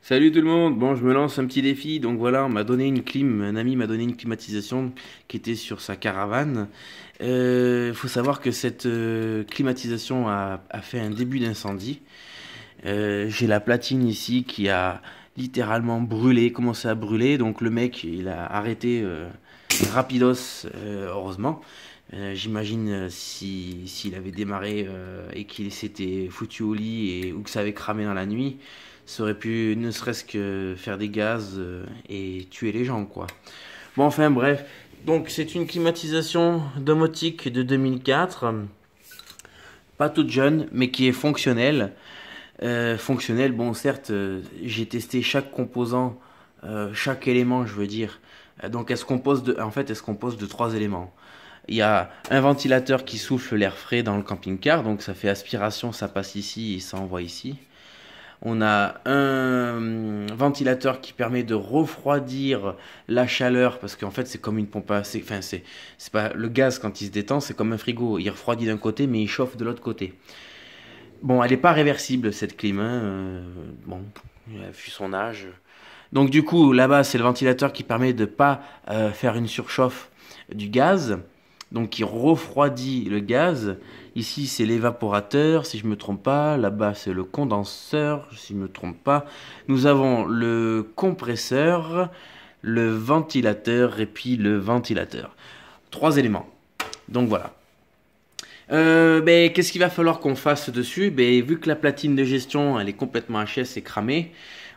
Salut tout le monde, bon je me lance un petit défi, donc voilà on m'a donné une clim, un ami m'a donné une climatisation qui était sur sa caravane. Il euh, faut savoir que cette euh, climatisation a, fait un début d'incendie. Euh, j'ai la platine ici qui a littéralement brûlé, commencé à brûler, donc le mec il a arrêté rapidos heureusement. J'imagine si s'il avait démarré et qu'il s'était foutu au lit et, ou que ça avait cramé dans la nuit, ça aurait pu ne serait-ce que faire des gaz euh, et tuer les gens, quoi. Bon, enfin, bref. Donc, c'est une climatisation domotique de 2004. Pas toute jeune, mais qui est fonctionnelle. Euh, fonctionnelle, bon, certes, euh, j'ai testé chaque composant, chaque élément, je veux dire. Donc, elle se compose de, en fait, elle se compose de trois éléments. Il y a un ventilateur qui souffle l'air frais dans le camping-car, donc ça fait aspiration, ça passe ici et ça envoie ici. On a un ventilateur qui permet de refroidir la chaleur parce qu'en fait c'est comme une pompe à enfin c'est c'est pas le gaz quand il se détend, c'est comme un frigo, il refroidit d'un côté mais il chauffe de l'autre côté. Bon, elle n'est pas réversible cette clim. Hein, euh, bon, elle fut son âge. Donc du coup, là-bas, c'est le ventilateur qui permet de pas euh, faire une surchauffe du gaz, donc qui refroidit le gaz. Ici, c'est l'évaporateur, si je ne me trompe pas. Là-bas, c'est le condenseur, si je ne me trompe pas. Nous avons le compresseur, le ventilateur et puis le ventilateur. Trois éléments. Donc voilà. Euh, ben, qu'est-ce qu'il va falloir qu'on fasse dessus ben, Vu que la platine de gestion elle est complètement HS et cramée,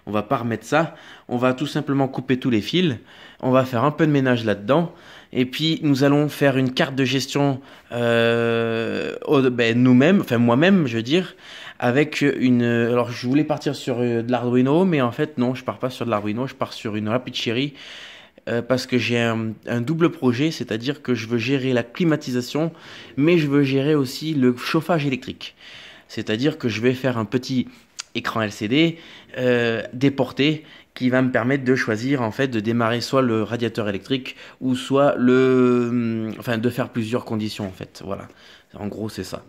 on va pas remettre ça, on va tout simplement couper tous les fils, on va faire un peu de ménage là-dedans, et puis nous allons faire une carte de gestion euh, ben, nous-mêmes, enfin moi-même je veux dire, avec une... Alors je voulais partir sur euh, de l'Arduino, mais en fait non, je pars pas sur de l'Arduino, je pars sur une rapide. Euh, parce que j'ai un, double projet, c'est-à-dire que je veux gérer la climatisation, mais je veux gérer aussi le chauffage électrique. C'est-à-dire que je vais faire un petit écran LCD euh, déporté qui va me permettre de choisir en fait de démarrer soit le radiateur électrique ou soit le hum, enfin de faire plusieurs conditions en fait voilà en gros c'est ça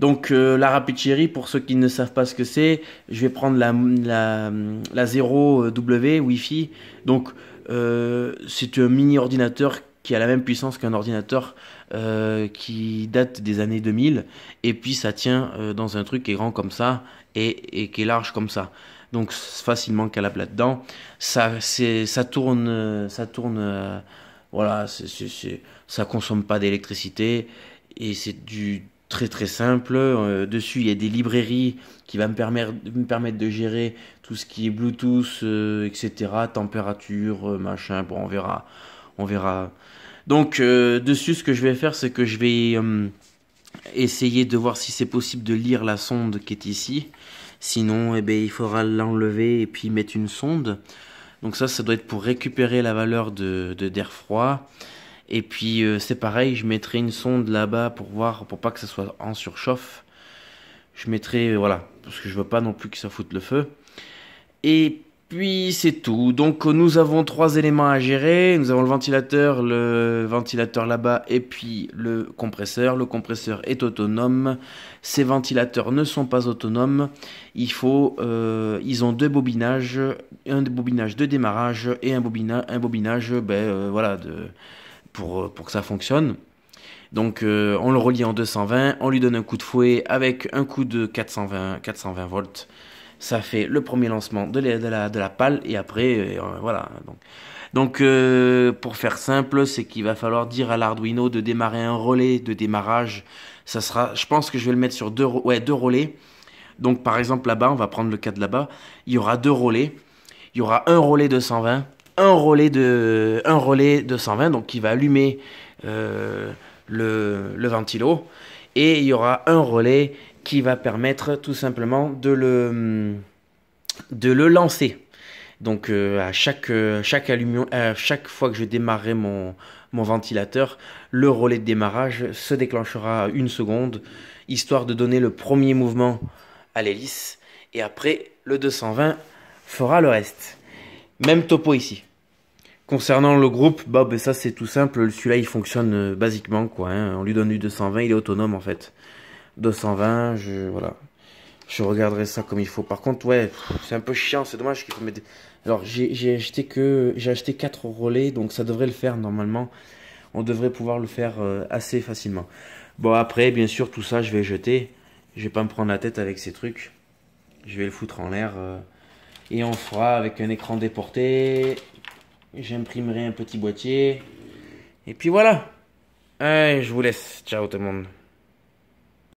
donc euh, la Rapid Cherry pour ceux qui ne savent pas ce que c'est je vais prendre la la, 0W euh, Wi-Fi donc euh, c'est un mini ordinateur qui a la même puissance qu'un ordinateur euh, qui date des années 2000, et puis ça tient euh, dans un truc qui est grand comme ça et, qui est large comme ça. Donc facilement calable là-dedans. Ça, ça tourne, ça tourne, euh, voilà, c'est ça consomme pas d'électricité et c'est du très très simple. dessus, il y a des librairies qui vont me, permettre, me permettre de gérer tout ce qui est Bluetooth, etc. Température, machin. Bon, on verra on verra. Donc euh, dessus, ce que je vais faire, c'est que je vais euh, essayer de voir si c'est possible de lire la sonde qui est ici. Sinon, et eh bien, il faudra l'enlever et puis mettre une sonde. Donc ça, ça doit être pour récupérer la valeur de d'air froid. Et puis euh, c'est pareil, je mettrai une sonde là-bas pour voir, pour pas que ça soit en surchauffe. Je mettrai, voilà, parce que je veux pas non plus que ça foute le feu. Et puis c'est tout. Donc nous avons trois éléments à gérer. Nous avons le ventilateur, le ventilateur là-bas et puis le compresseur. Le compresseur est autonome. Ces ventilateurs ne sont pas autonomes. Il faut, euh, ils ont deux bobinages, un bobinage de démarrage et un, un bobinage, ben euh, voilà, pour, euh, pour que ça fonctionne. Donc on le relie en 220, on lui donne un coup de fouet avec un coup de 420, 420 volts ça fait le premier lancement de la, de pale et après, euh, euh, voilà. Donc, euh, pour faire simple, c'est qu'il va falloir dire à l'Arduino de démarrer un relais de démarrage. Ça sera, je pense que je vais le mettre sur deux, deux relais. Donc par exemple là-bas, on va prendre le cas de là-bas, il y aura deux relais. Il y aura un relais de 120, un relais de, un relais de 120, donc qui va allumer le, le ventilo et il y aura un relais qui va permettre tout simplement de le, de le lancer. Donc euh, à chaque, euh, chaque, euh, chaque fois que je démarrerai mon, mon ventilateur, le relais de démarrage se déclenchera une seconde, histoire de donner le premier mouvement à l'hélice, et après le 220 fera le reste. Même topo ici. Concernant le groupe, bah, ça c'est tout simple, celui-là il fonctionne euh, basiquement quoi, hein. on lui donne du 220, il est autonome en fait. 220, je voilà. Je regarderai ça comme il faut. Par contre, ouais, c'est un peu chiant, c'est dommage qu'il faut mettre Alors, j'ai acheté que j'ai acheté 4 relais, donc ça devrait le faire normalement. On devrait pouvoir le faire euh, assez facilement. Bon, après, bien sûr, tout ça, je vais jeter. Je vais pas me prendre la tête avec ces trucs. Je vais le foutre en l'air. Euh, et on fera avec un écran déporté, J'imprimerai un petit boîtier. Et puis voilà. je vous laisse. Ciao tout le monde.